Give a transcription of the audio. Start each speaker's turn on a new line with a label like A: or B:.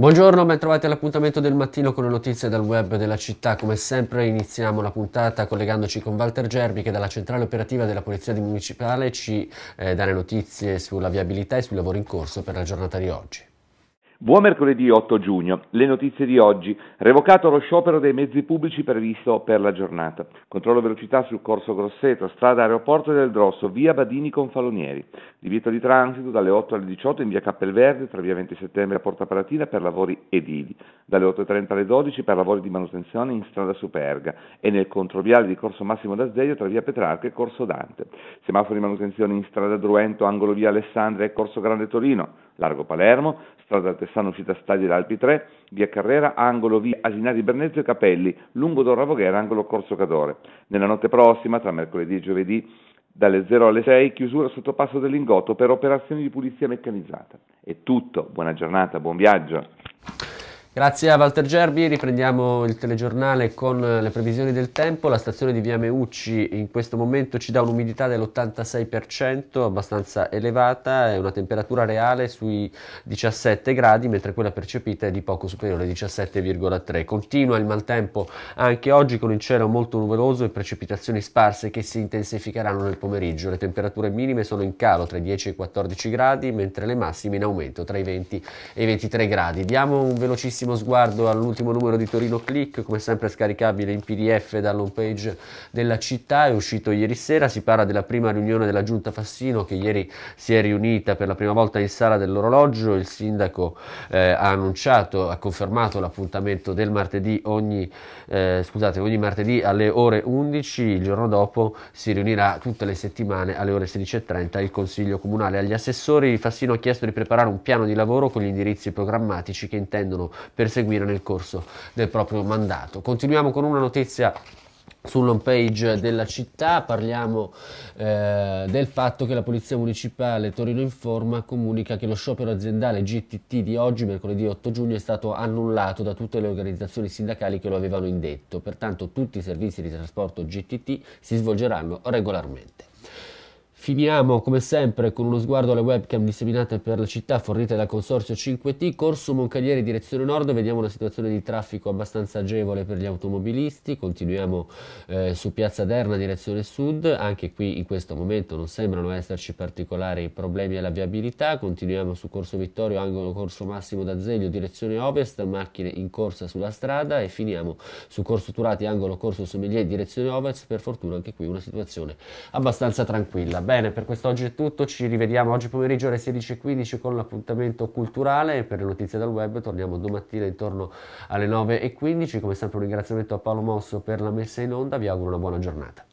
A: Buongiorno, ben trovati all'appuntamento del mattino con le notizie dal web della città. Come sempre iniziamo la puntata collegandoci con Walter Gerbi che dalla centrale operativa della Polizia Municipale ci eh, dà le notizie sulla viabilità e sui lavori in corso per la giornata di oggi.
B: Buon mercoledì 8 giugno. Le notizie di oggi. Revocato lo sciopero dei mezzi pubblici previsto per la giornata. Controllo velocità sul corso Grosseto, strada aeroporto del Drosso, via Badini con Falonieri. Divieto di transito dalle 8 alle 18 in via Cappelverde, tra via 20 settembre e Porta Palatina per lavori edili. Dalle 8.30 alle 12 per lavori di manutenzione in strada Superga e nel controviale di corso Massimo d'Azeglio tra via Petrarca e corso Dante. Semafori di manutenzione in strada Druento, angolo via Alessandria e corso Grande Torino Largo Palermo, strada Tessano uscita Stadio d'Alpi 3, via Carrera, angolo via Asinari Bernezzo e Capelli, lungo Don Ravoghera, angolo Corso Cadore. Nella notte prossima, tra mercoledì e giovedì, dalle 0 alle 6, chiusura sotto passo Lingotto per operazioni di pulizia meccanizzata. È tutto, buona giornata, buon viaggio.
A: Grazie a Walter Gerbi, riprendiamo il telegiornale con le previsioni del tempo. La stazione di Via Meucci in questo momento ci dà un'umidità dell'86%, abbastanza elevata, e una temperatura reale sui 17 gradi, mentre quella percepita è di poco superiore ai 17,3. Continua il maltempo anche oggi con il cielo molto nuvoloso e precipitazioni sparse che si intensificheranno nel pomeriggio. Le temperature minime sono in calo tra i 10 e i 14 gradi, mentre le massime in aumento tra i 20 e i 23 gradi. Diamo un velocissimo Velocissimo sguardo all'ultimo numero di Torino Click, come sempre scaricabile in PDF dall'home page della città, è uscito ieri sera, si parla della prima riunione della giunta Fassino che ieri si è riunita per la prima volta in sala dell'orologio, il sindaco eh, ha annunciato, ha confermato l'appuntamento del martedì ogni, eh, scusate, ogni martedì alle ore 11, il giorno dopo si riunirà tutte le settimane alle ore 16.30 il Consiglio Comunale. Agli assessori Fassino ha chiesto di preparare un piano di lavoro con gli indirizzi programmatici che intendono perseguire nel corso del proprio mandato. Continuiamo con una notizia sull'home page della città parliamo eh, del fatto che la Polizia Municipale Torino Informa comunica che lo sciopero aziendale GTT di oggi, mercoledì 8 giugno, è stato annullato da tutte le organizzazioni sindacali che lo avevano indetto. Pertanto tutti i servizi di trasporto GTT si svolgeranno regolarmente. Finiamo come sempre con uno sguardo alle webcam disseminate per la città fornite dal consorzio 5T, Corso Moncalieri direzione nord, vediamo una situazione di traffico abbastanza agevole per gli automobilisti, continuiamo eh, su Piazza Derna direzione sud, anche qui in questo momento non sembrano esserci particolari problemi alla viabilità, continuiamo su Corso Vittorio, angolo Corso Massimo d'Azeglio direzione ovest, macchine in corsa sulla strada e finiamo su Corso Turati, angolo Corso Sommelier direzione ovest, per fortuna anche qui una situazione abbastanza tranquilla. Bene, per quest'oggi è tutto, ci rivediamo oggi pomeriggio alle 16.15 con l'appuntamento culturale per le notizie dal web, torniamo domattina intorno alle 9.15, come sempre un ringraziamento a Paolo Mosso per la messa in onda, vi auguro una buona giornata.